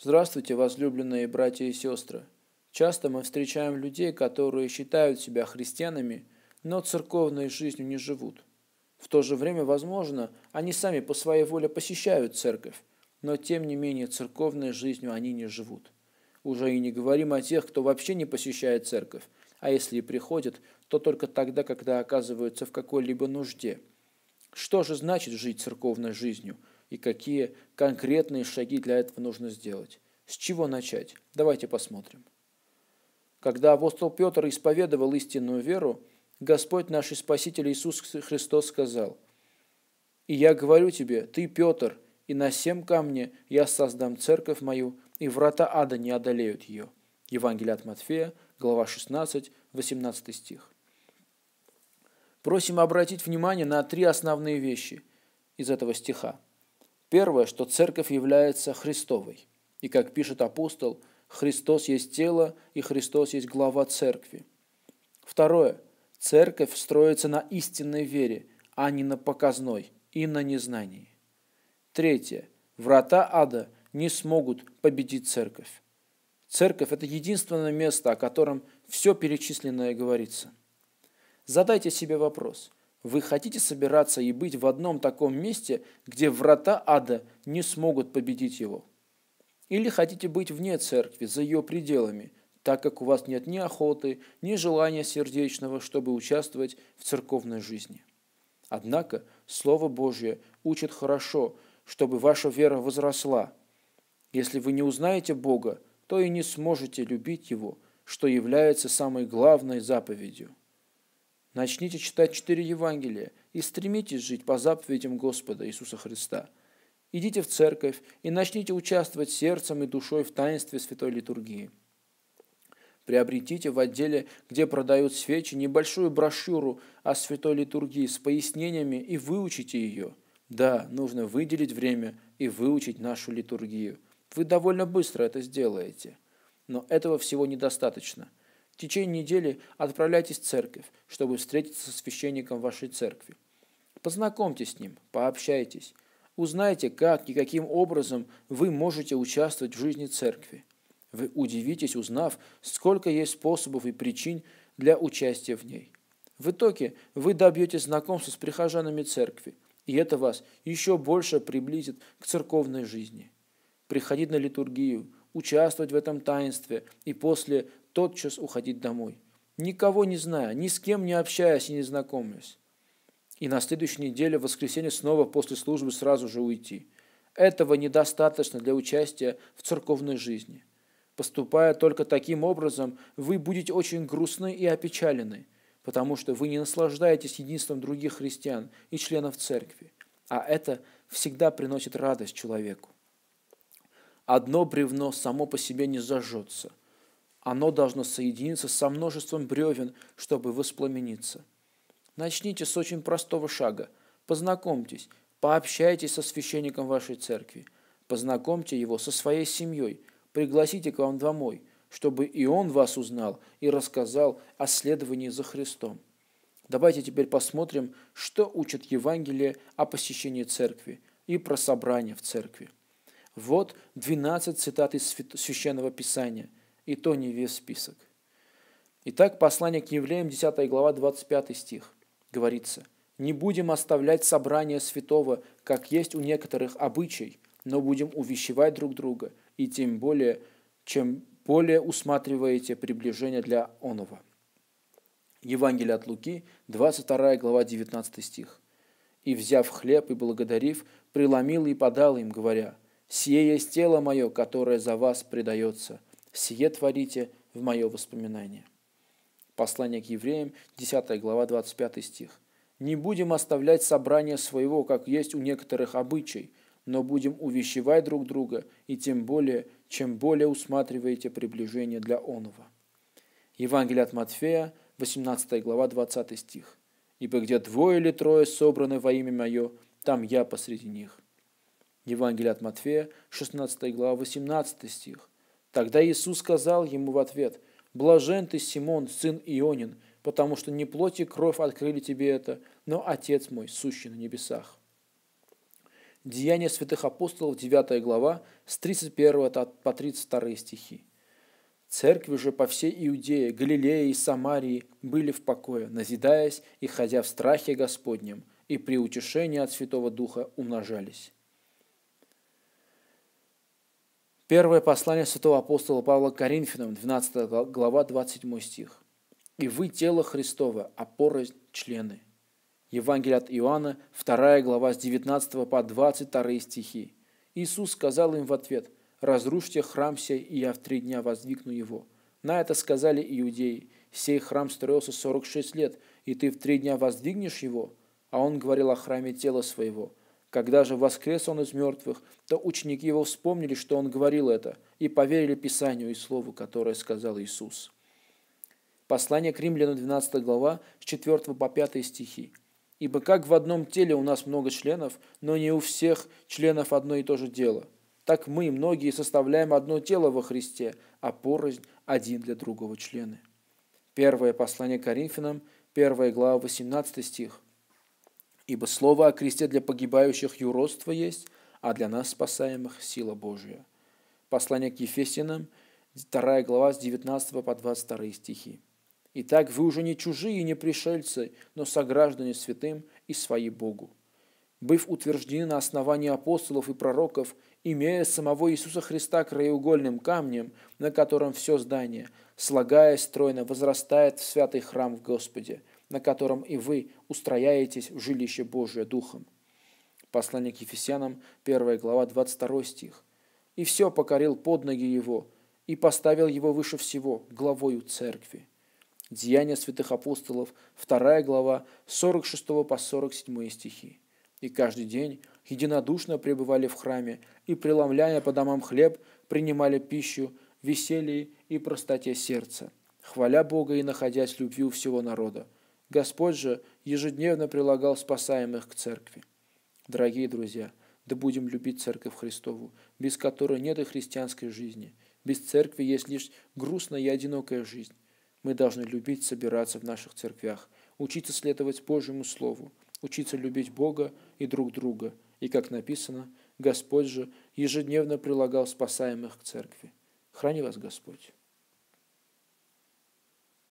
Здравствуйте, возлюбленные братья и сестры. Часто мы встречаем людей, которые считают себя христианами, но церковной жизнью не живут. В то же время, возможно, они сами по своей воле посещают церковь, но тем не менее церковной жизнью они не живут. Уже и не говорим о тех, кто вообще не посещает церковь, а если и приходит, то только тогда, когда оказываются в какой-либо нужде. Что же значит жить церковной жизнью – и какие конкретные шаги для этого нужно сделать. С чего начать? Давайте посмотрим. Когда апостол Петр исповедовал истинную веру, Господь наш Спаситель Иисус Христос сказал, «И я говорю тебе, ты, Петр, и на семь камне я создам церковь мою, и врата ада не одолеют ее». Евангелие от Матфея, глава 16, 18 стих. Просим обратить внимание на три основные вещи из этого стиха – Первое, что церковь является Христовой. И как пишет апостол, Христос есть тело, и Христос есть глава церкви. Второе. Церковь строится на истинной вере, а не на показной и на незнании. Третье. Врата ада не смогут победить церковь. Церковь – это единственное место, о котором все перечисленное говорится. Задайте себе вопрос – вы хотите собираться и быть в одном таком месте, где врата ада не смогут победить его? Или хотите быть вне церкви, за ее пределами, так как у вас нет ни охоты, ни желания сердечного, чтобы участвовать в церковной жизни? Однако Слово Божье учит хорошо, чтобы ваша вера возросла. Если вы не узнаете Бога, то и не сможете любить Его, что является самой главной заповедью. Начните читать четыре Евангелия и стремитесь жить по заповедям Господа Иисуса Христа. Идите в церковь и начните участвовать сердцем и душой в таинстве Святой Литургии. Приобретите в отделе, где продают свечи, небольшую брошюру о Святой Литургии с пояснениями и выучите ее. Да, нужно выделить время и выучить нашу литургию. Вы довольно быстро это сделаете. Но этого всего недостаточно – в течение недели отправляйтесь в церковь, чтобы встретиться со священником вашей церкви. Познакомьтесь с ним, пообщайтесь. Узнайте, как и каким образом вы можете участвовать в жизни церкви. Вы удивитесь, узнав, сколько есть способов и причин для участия в ней. В итоге вы добьетесь знакомства с прихожанами церкви, и это вас еще больше приблизит к церковной жизни. Приходить на литургию, участвовать в этом таинстве и после тотчас уходить домой, никого не зная, ни с кем не общаясь и не знакомясь. И на следующей неделе в воскресенье снова после службы сразу же уйти. Этого недостаточно для участия в церковной жизни. Поступая только таким образом, вы будете очень грустны и опечалены, потому что вы не наслаждаетесь единством других христиан и членов церкви, а это всегда приносит радость человеку. Одно бревно само по себе не зажжется, оно должно соединиться со множеством бревен, чтобы воспламениться. Начните с очень простого шага. Познакомьтесь, пообщайтесь со священником вашей церкви. Познакомьте его со своей семьей. Пригласите к вам домой, чтобы и он вас узнал и рассказал о следовании за Христом. Давайте теперь посмотрим, что учит Евангелие о посещении церкви и про собрание в церкви. Вот 12 цитат из Священного Писания – и то не весь список. Итак, послание к Евреям, 10 глава, 25 стих, говорится, «Не будем оставлять собрание святого, как есть у некоторых обычай, но будем увещевать друг друга, и тем более, чем более усматриваете приближение для онова. Евангелие от Луки, 22 глава, 19 стих. «И, взяв хлеб и благодарив, преломил и подал им, говоря, «Сие есть тело мое, которое за вас предается, сие творите в мое воспоминание». Послание к евреям, 10 глава, 25 стих. «Не будем оставлять собрание своего, как есть у некоторых обычай, но будем увещевать друг друга, и тем более, чем более усматриваете приближение для онова. Евангелие от Матфея, 18 глава, 20 стих. «Ибо где двое или трое собраны во имя мое, там я посреди них». Евангелие от Матфея, 16 глава, 18 стих. Тогда Иисус сказал ему в ответ, «Блажен ты, Симон, сын Ионин, потому что не плоть и кровь открыли тебе это, но Отец мой, сущий на небесах». Деяния святых апостолов, 9 глава, с 31 по 32 стихи. Церкви же по всей Иудее, Галилее и Самарии были в покое, назидаясь и ходя в страхе Господнем, и при утешении от Святого Духа умножались. Первое послание святого апостола Павла к Коринфянам, 12 глава, 27 стих. «И вы тело Христово, опоры члены». Евангелие от Иоанна, 2 глава, с 19 по 22 стихи. Иисус сказал им в ответ, «Разрушьте храм сей, и я в три дня воздвигну его». На это сказали иудеи, «Сей храм строился 46 лет, и ты в три дня воздвигнешь его?» А он говорил о храме тела своего – когда же воскрес он из мертвых, то ученики его вспомнили, что он говорил это, и поверили Писанию и Слову, которое сказал Иисус. Послание к римлянам, 12 глава, с 4 по 5 стихи. «Ибо как в одном теле у нас много членов, но не у всех членов одно и то же дело, так мы, многие, составляем одно тело во Христе, а порознь один для другого члены». Первое послание к Коринфянам, 1 глава, 18 стих – Ибо слово о кресте для погибающих юродство есть, а для нас спасаемых сила Божия. Послание к Ефесянам, 2 глава с 19 по 22 стихи. Итак, вы уже не чужие и не пришельцы, но сограждане святым и свои Богу. Быв утверждены на основании апостолов и пророков, имея самого Иисуса Христа краеугольным камнем, на котором все здание, слагаясь стройно, возрастает в святый храм в Господе – на котором и вы устрояетесь в жилище Божие Духом. Послание к Ефесянам, 1 глава, 22 стих. «И все покорил под ноги его, и поставил его выше всего, главою церкви». Деяния святых апостолов, 2 глава, 46 по 47 стихи. «И каждый день единодушно пребывали в храме, и, преломляя по домам хлеб, принимали пищу, веселье и простоте сердца, хваля Бога и находясь любви у всего народа, Господь же ежедневно прилагал спасаемых к церкви. Дорогие друзья, да будем любить Церковь Христову, без которой нет и христианской жизни. Без церкви есть лишь грустная и одинокая жизнь. Мы должны любить собираться в наших церквях, учиться следовать Божьему Слову, учиться любить Бога и друг друга. И, как написано, Господь же ежедневно прилагал спасаемых к церкви. Храни вас Господь.